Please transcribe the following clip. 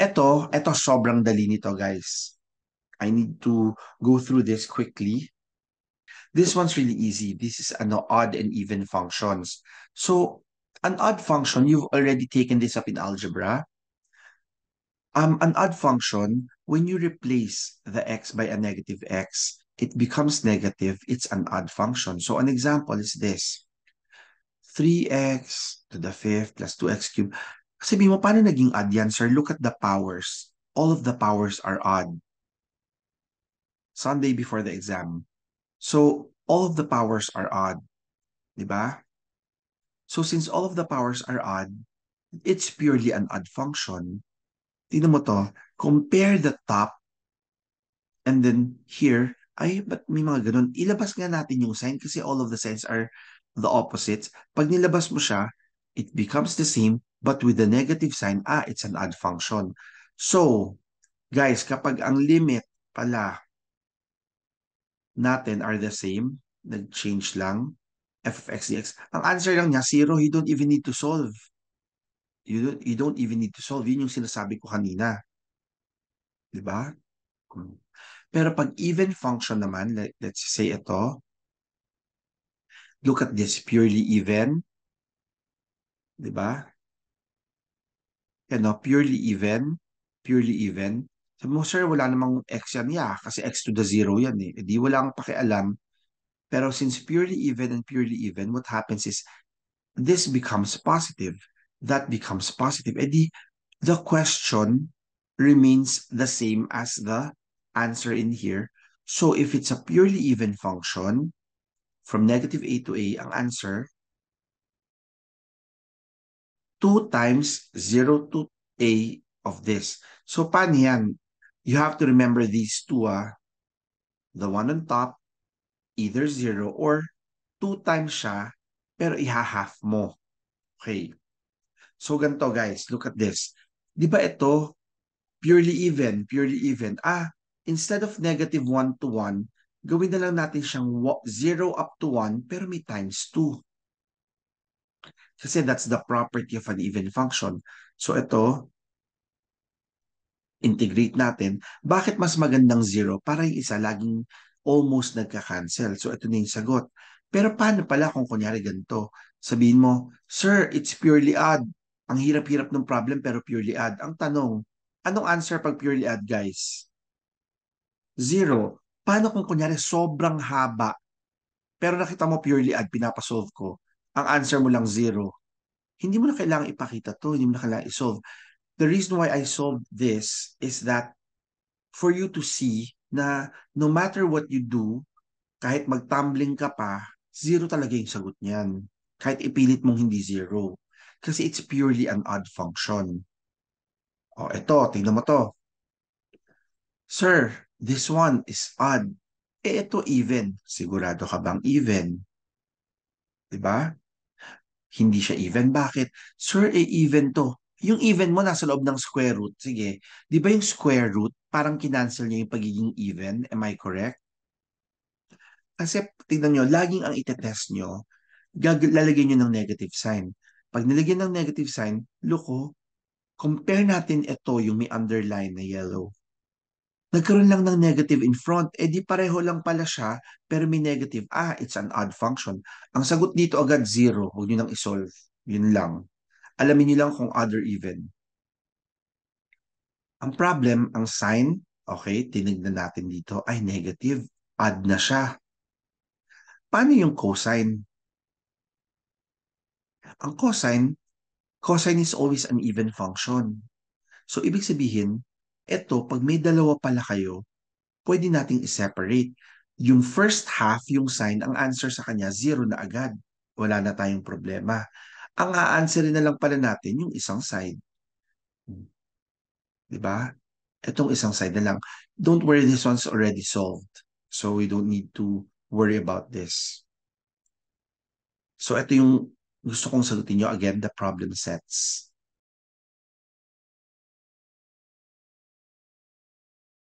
Ito, ito sobrang dali nito guys. I need to go through this quickly. This one's really easy. This is an odd and even functions. So an odd function, you've already taken this up in algebra. Um, an odd function, when you replace the x by a negative x, it becomes negative. It's an odd function. So an example is this. 3x to the fifth plus 2x cubed. Sabi mo, paano naging odd yan, sir? Look at the powers. All of the powers are odd. Sunday before the exam. So, all of the powers are odd. Diba? So, since all of the powers are odd, it's purely an odd function. Tignan mo to. Compare the top and then here, ay, but may mga ganun? Ilabas nga natin yung sign kasi all of the signs are the opposites. Pag nilabas mo siya, it becomes the same But with the negative sign, ah, it's an odd function. So, guys, kapag ang limit pala natin are the same, nag-change lang, f of x dx, ang answer lang niya, zero, you don't even need to solve. You don't, you don't even need to solve. Yun yung sinasabi ko kanina. Diba? Pero pag even function naman, like, let's say ito, look at this, purely even, diba? ano, purely even, purely even. Sabi mo, sir, wala namang x yan. Yeah, kasi x to the zero yan eh. E di wala akong pakialam. Pero since purely even and purely even, what happens is this becomes positive. That becomes positive. E di, the question remains the same as the answer in here. So if it's a purely even function, from negative a to a, ang answer 2 times 0 to a of this. So, paano yan? You have to remember these two, ah. The one on top, either 0 or 2 times siya, pero iha-half mo. Okay. So, ganito guys, look at this. Di ba ito, purely even, purely even. Ah, instead of negative 1 to 1, gawin na lang natin siyang 0 up to 1, pero may times 2. Kasi that's the property of an even function. So ito, integrate natin. Bakit mas magandang 0? Para yung isa laging almost nagka-cancel. So ito na yung sagot. Pero paano pala kung kunyari ganito? Sabihin mo, Sir, it's purely odd. Ang hirap-hirap ng problem pero purely odd. Ang tanong, anong answer pag purely odd, guys? Zero. Paano kung kunyari sobrang haba pero nakita mo purely odd, pinapasolve ko ang answer mo lang zero. Hindi mo na kailangang ipakita to, hindi mo na kailangang isolve. The reason why I solved this is that for you to see na no matter what you do, kahit magtumbling ka pa, zero talaga yung sagot niyan. Kahit ipilit mong hindi zero. Kasi it's purely an odd function. O, oh, ito, tingnan mo to. Sir, this one is odd. Eh, ito even. Sigurado ka bang even? Diba? Hindi siya even. Bakit? Sir, eh, even to. Yung even mo nasa loob ng square root. Sige. Di ba yung square root, parang kinancel niya yung pagiging even? Am I correct? Kasi tignan nyo, laging ang itetest nyo, lalagyan nyo ng negative sign. Pag nilagyan ng negative sign, loko, oh, compare natin ito yung may underline na yellow nagkaroon lang ng negative in front, eh di pareho lang pala siya, pero may negative. Ah, it's an odd function. Ang sagot dito agad zero. Huwag nyo nang isolve. Yun lang. Alamin nyo lang kung other even. Ang problem, ang sign, okay, tinignan natin dito, ay negative. Odd na siya. Paano yung cosine? Ang cosine, cosine is always an even function. So, ibig sabihin, eto, pag may dalawa pala kayo, pwede nating i-separate. Yung first half, yung sign, ang answer sa kanya, zero na agad. Wala na tayong problema. Ang a-answerin na lang pala natin, yung isang side. Diba? Itong isang side na lang. Don't worry, this one's already solved. So we don't need to worry about this. So ito yung gusto kong sagutin nyo. Again, the problem sets.